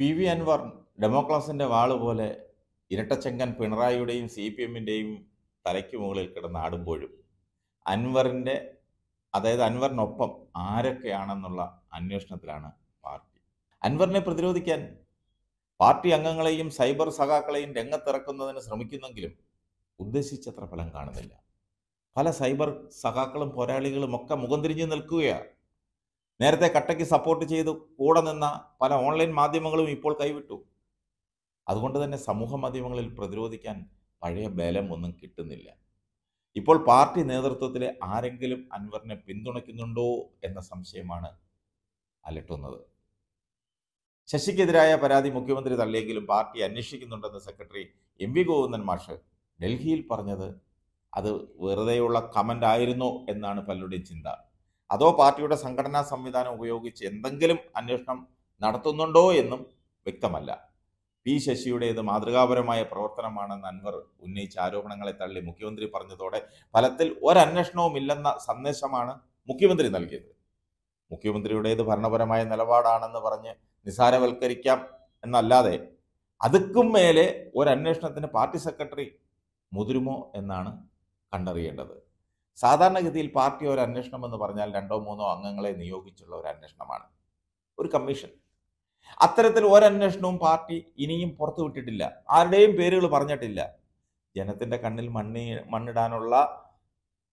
P V Anvar ഡെമോക്രാസിൻ്റെ വാള് പോലെ ഇരട്ടച്ചെങ്കൻ പിണറായിയുടെയും സി പി എമ്മിൻ്റെയും തലയ്ക്ക് മുകളിൽ കിടന്നാടുമ്പോഴും അൻവറിൻ്റെ അതായത് അൻവറിനൊപ്പം ആരൊക്കെയാണെന്നുള്ള അന്വേഷണത്തിലാണ് പാർട്ടി അൻവറിനെ പ്രതിരോധിക്കാൻ പാർട്ടി അംഗങ്ങളെയും സൈബർ സഖാക്കളെയും രംഗത്തിറക്കുന്നതിന് ശ്രമിക്കുന്നെങ്കിലും ഉദ്ദേശിച്ചത്ര ഫലം കാണുന്നില്ല പല സൈബർ സഖാക്കളും പോരാളികളും ഒക്കെ മുഖം തിരിഞ്ഞു നിൽക്കുകയാണ് നേരത്തെ കട്ടയ്ക്ക് സപ്പോർട്ട് ചെയ്ത് കൂടെ നിന്ന പല ഓൺലൈൻ മാധ്യമങ്ങളും ഇപ്പോൾ കൈവിട്ടു അതുകൊണ്ട് തന്നെ സമൂഹ മാധ്യമങ്ങളിൽ പ്രതിരോധിക്കാൻ പഴയ ബലം ഒന്നും കിട്ടുന്നില്ല ഇപ്പോൾ പാർട്ടി നേതൃത്വത്തിലെ ആരെങ്കിലും അൻവറിനെ പിന്തുണയ്ക്കുന്നുണ്ടോ എന്ന സംശയമാണ് അലട്ടുന്നത് ശശിക്കെതിരായ പരാതി മുഖ്യമന്ത്രി തള്ളിയെങ്കിലും പാർട്ടി അന്വേഷിക്കുന്നുണ്ടെന്ന് സെക്രട്ടറി എം വി ഗോവിന്ദൻ മാഷ് ഡൽഹിയിൽ പറഞ്ഞത് അത് വെറുതെയുള്ള കമൻ്റ് ആയിരുന്നോ എന്നാണ് പലരുടെയും ചിന്ത അതോ പാർട്ടിയുടെ സംഘടനാ സംവിധാനം ഉപയോഗിച്ച് എന്തെങ്കിലും അന്വേഷണം നടത്തുന്നുണ്ടോ എന്നും വ്യക്തമല്ല പി ശശിയുടേത് മാതൃകാപരമായ പ്രവർത്തനമാണെന്ന് അൻവർ ഉന്നയിച്ച ആരോപണങ്ങളെ തള്ളി മുഖ്യമന്ത്രി പറഞ്ഞതോടെ ഫലത്തിൽ ഒരന്വേഷണവും ഇല്ലെന്ന സന്ദേശമാണ് മുഖ്യമന്ത്രി നൽകിയത് മുഖ്യമന്ത്രിയുടേത് ഭരണപരമായ നിലപാടാണെന്ന് പറഞ്ഞ് നിസാരവൽക്കരിക്കാം എന്നല്ലാതെ അതുക്കും മേലെ ഒരന്വേഷണത്തിന് പാർട്ടി സെക്രട്ടറി മുതിരുമോ എന്നാണ് കണ്ടറിയേണ്ടത് സാധാരണഗതിയിൽ പാർട്ടി ഒരു അന്വേഷണം എന്ന് പറഞ്ഞാൽ രണ്ടോ മൂന്നോ അംഗങ്ങളെ നിയോഗിച്ചുള്ള ഒരു അന്വേഷണമാണ് ഒരു കമ്മീഷൻ അത്തരത്തിൽ ഒരന്വേഷണവും പാർട്ടി ഇനിയും പുറത്തുവിട്ടിട്ടില്ല ആരുടെയും പേരുകൾ പറഞ്ഞിട്ടില്ല ജനത്തിൻ്റെ കണ്ണിൽ മണ്ണി മണ്ണിടാനുള്ള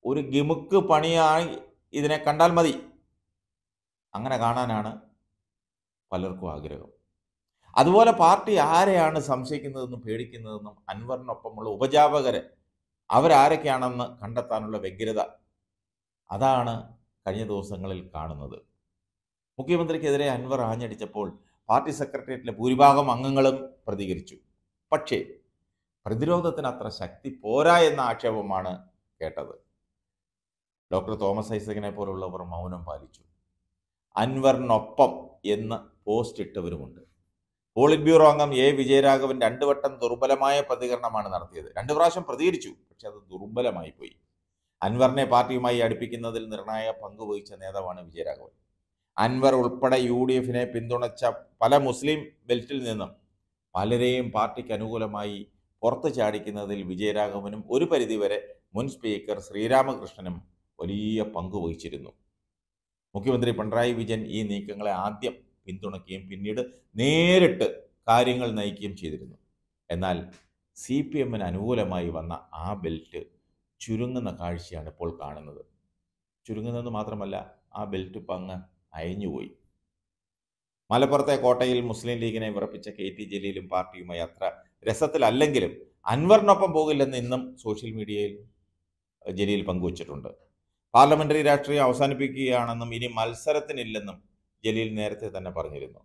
ഒരു ഗിമുക്ക് പണിയായി ഇതിനെ കണ്ടാൽ മതി അങ്ങനെ കാണാനാണ് പലർക്കും ആഗ്രഹം അതുപോലെ പാർട്ടി ആരെയാണ് സംശയിക്കുന്നതെന്നും പേടിക്കുന്നതെന്നും അൻവറിനൊപ്പമുള്ള ഉപജാപകരെ അവരാരൊക്കെയാണെന്ന് കണ്ടെത്താനുള്ള വ്യഗ്രത അതാണ് കഴിഞ്ഞ ദിവസങ്ങളിൽ കാണുന്നത് മുഖ്യമന്ത്രിക്കെതിരെ അൻവർ ആഞ്ഞടിച്ചപ്പോൾ പാർട്ടി സെക്രട്ടേറിയറ്റിലെ ഭൂരിഭാഗം അംഗങ്ങളും പ്രതികരിച്ചു പക്ഷേ പ്രതിരോധത്തിന് അത്ര ശക്തി പോരാ എന്ന ആക്ഷേപമാണ് കേട്ടത് ഡോക്ടർ തോമസ് ഐസകിനെ പോലുള്ളവർ മൗനം പാലിച്ചു അൻവറിനൊപ്പം എന്ന് പോസ്റ്റ് ഇട്ടവരുമുണ്ട് പോളിറ്റ് ബ്യൂറോ അംഗം എ വിജയരാഘവൻ രണ്ടു വട്ടം ദുർബലമായ പ്രതികരണമാണ് നടത്തിയത് രണ്ടു പ്രാവശ്യം പ്രതികരിച്ചു പക്ഷെ അത് ദുർബലമായി പോയി അൻവറിനെ പാർട്ടിയുമായി അടുപ്പിക്കുന്നതിൽ നിർണായക പങ്ക് വഹിച്ച നേതാവാണ് വിജയരാഘവൻ അൻവർ ഉൾപ്പെടെ യു ഡി എഫിനെ പിന്തുണച്ച പല മുസ്ലിം ബെൽറ്റിൽ നിന്നും പലരെയും പാർട്ടിക്ക് അനുകൂലമായി പുറത്തു ചാടിക്കുന്നതിൽ വിജയരാഘവനും ഒരു പരിധിവരെ മുൻ സ്പീക്കർ ശ്രീരാമകൃഷ്ണനും വലിയ പങ്കുവഹിച്ചിരുന്നു മുഖ്യമന്ത്രി പിണറായി വിജയൻ ഈ നീക്കങ്ങളെ ആദ്യം പിന്തുണയ്ക്കുകയും പിന്നീട് നേരിട്ട് കാര്യങ്ങൾ നയിക്കുകയും ചെയ്തിരുന്നു എന്നാൽ സി പി എമ്മിന് അനുകൂലമായി വന്ന ആ ബെൽറ്റ് ചുരുങ്ങുന്ന കാഴ്ചയാണ് ഇപ്പോൾ കാണുന്നത് ചുരുങ്ങുന്നതെന്ന് മാത്രമല്ല ആ ബെൽറ്റ് പങ്ങ് അയഞ്ഞുപോയി മലപ്പുറത്തെ കോട്ടയിൽ മുസ്ലിം ലീഗിനെ വിറപ്പിച്ച കെ ടി ജലീലും പാർട്ടിയുമായി അത്ര രസത്തിലല്ലെങ്കിലും അൻവറിനൊപ്പം പോകില്ലെന്ന് ഇന്നും സോഷ്യൽ മീഡിയയിൽ ജലീൽ പങ്കുവച്ചിട്ടുണ്ട് പാർലമെന്ററി രാഷ്ട്രീയം അവസാനിപ്പിക്കുകയാണെന്നും ഇനി മത്സരത്തിനില്ലെന്നും ജലീൽ നേരത്തെ തന്നെ പറഞ്ഞിരുന്നു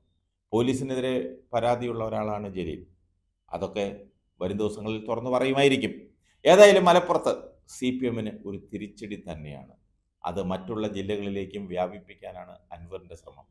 പോലീസിനെതിരെ പരാതിയുള്ള ഒരാളാണ് ജലീൽ അതൊക്കെ വരും ദിവസങ്ങളിൽ തുറന്നു പറയുമായിരിക്കും ഏതായാലും മലപ്പുറത്ത് സി പി എമ്മിന് ഒരു തിരിച്ചടി തന്നെയാണ് അത് മറ്റുള്ള ജില്ലകളിലേക്കും വ്യാപിപ്പിക്കാനാണ് അൻവറിൻ്റെ ശ്രമം